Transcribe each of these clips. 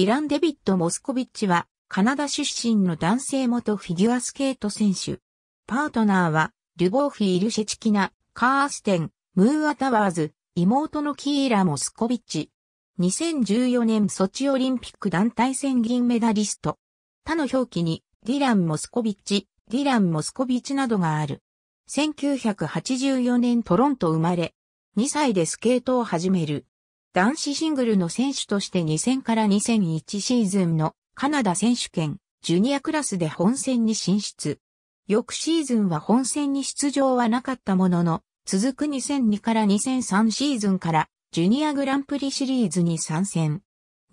ディラン・デビッド・モスコビッチは、カナダ出身の男性元フィギュアスケート選手。パートナーは、ルボーフィ・ールシェチキナ、カーステン、ムーア・タワーズ、妹のキーラ・モスコビッチ。2014年ソチオリンピック団体戦銀メダリスト。他の表記に、ディラン・モスコビッチ、ディラン・モスコビッチなどがある。1984年トロント生まれ、2歳でスケートを始める。男子シングルの選手として2000から2001シーズンのカナダ選手権、ジュニアクラスで本戦に進出。翌シーズンは本戦に出場はなかったものの、続く2002から2003シーズンからジュニアグランプリシリーズに参戦。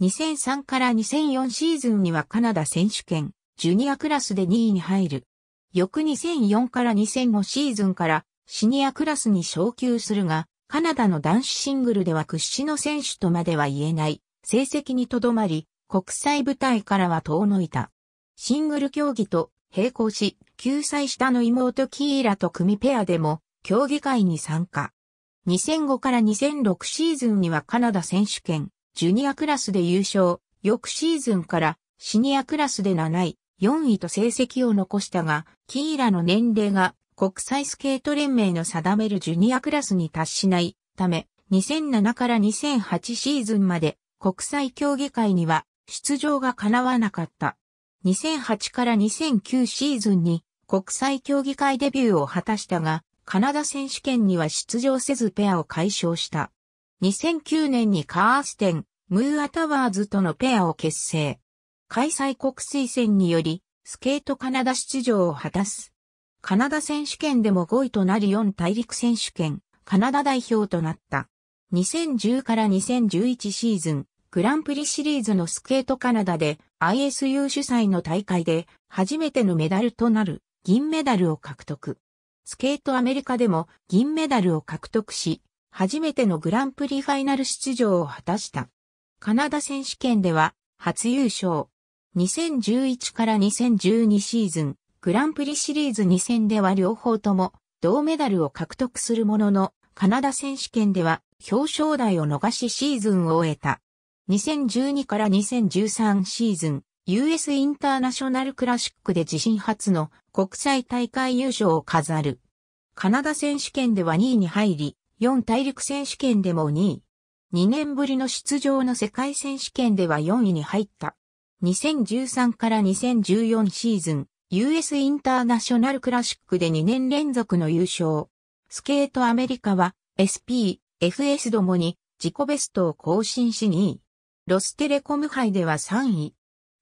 2003から2004シーズンにはカナダ選手権、ジュニアクラスで2位に入る。翌2004から2005シーズンからシニアクラスに昇級するが、カナダの男子シングルでは屈指の選手とまでは言えない、成績にとどまり、国際舞台からは遠のいた。シングル競技と並行し、9歳下の妹キーラと組ペアでも、競技会に参加。2005から2006シーズンにはカナダ選手権、ジュニアクラスで優勝、翌シーズンからシニアクラスで7位、4位と成績を残したが、キーラの年齢が国際スケート連盟の定めるジュニアクラスに達しないため、2007から2008シーズンまで国際競技会には出場が叶わなかった。2008から2009シーズンに国際競技会デビューを果たしたが、カナダ選手権には出場せずペアを解消した。2009年にカーステン、ムーアタワーズとのペアを結成。開催国推薦により、スケートカナダ出場を果たす。カナダ選手権でも5位となり4大陸選手権、カナダ代表となった。2010から2011シーズン、グランプリシリーズのスケートカナダで ISU 主催の大会で初めてのメダルとなる銀メダルを獲得。スケートアメリカでも銀メダルを獲得し、初めてのグランプリファイナル出場を果たした。カナダ選手権では初優勝。2011から2012シーズン、グランプリシリーズ2戦では両方とも銅メダルを獲得するものの、カナダ選手権では表彰台を逃しシーズンを終えた。2012から2013シーズン、US インターナショナルクラシックで自身初の国際大会優勝を飾る。カナダ選手権では2位に入り、4大陸選手権でも2位。2年ぶりの出場の世界選手権では4位に入った。2013から2014シーズン、US インターナショナルクラシックで2年連続の優勝。スケートアメリカは SP、FS どもに自己ベストを更新し2位。ロステレコム杯では3位。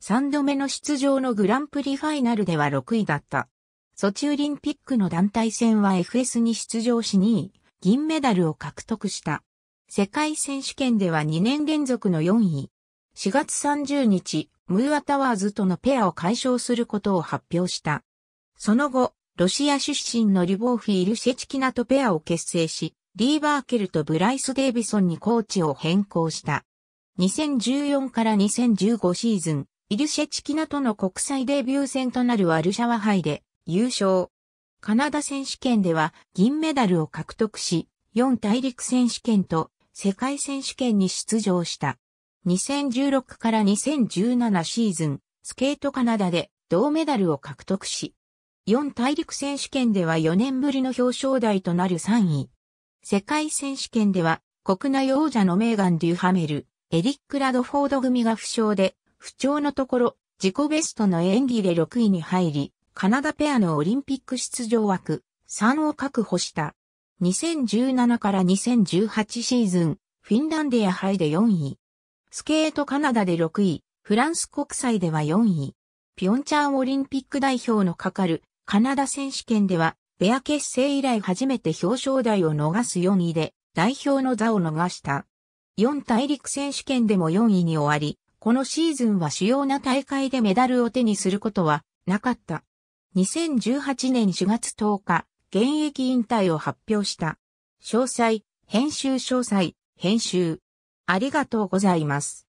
3度目の出場のグランプリファイナルでは6位だった。ソチオリンピックの団体戦は FS に出場し2位、銀メダルを獲得した。世界選手権では2年連続の4位。4月30日、ムーア・タワーズとのペアを解消することを発表した。その後、ロシア出身のリボーフィー・ルシェチキナとペアを結成し、リーバーケルとブライス・デイビソンにコーチを変更した。2014から2015シーズン、イルシェチキナとの国際デビュー戦となるワルシャワ杯で優勝。カナダ選手権では銀メダルを獲得し、4大陸選手権と世界選手権に出場した。2016から2017シーズン、スケートカナダで銅メダルを獲得し、4大陸選手権では4年ぶりの表彰台となる3位。世界選手権では国内王者のメーガン・デュハメル、エリック・ラドフォード組が負傷で、不調のところ、自己ベストの演技で6位に入り、カナダペアのオリンピック出場枠3を確保した。2017から2018シーズン、フィンランディア杯で4位。スケートカナダで6位、フランス国際では4位。ピョンチャンオリンピック代表のかかるカナダ選手権では、ベア結成以来初めて表彰台を逃す4位で、代表の座を逃した。4大陸選手権でも4位に終わり、このシーズンは主要な大会でメダルを手にすることはなかった。2018年4月10日、現役引退を発表した。詳細、編集詳細、編集。ありがとうございます。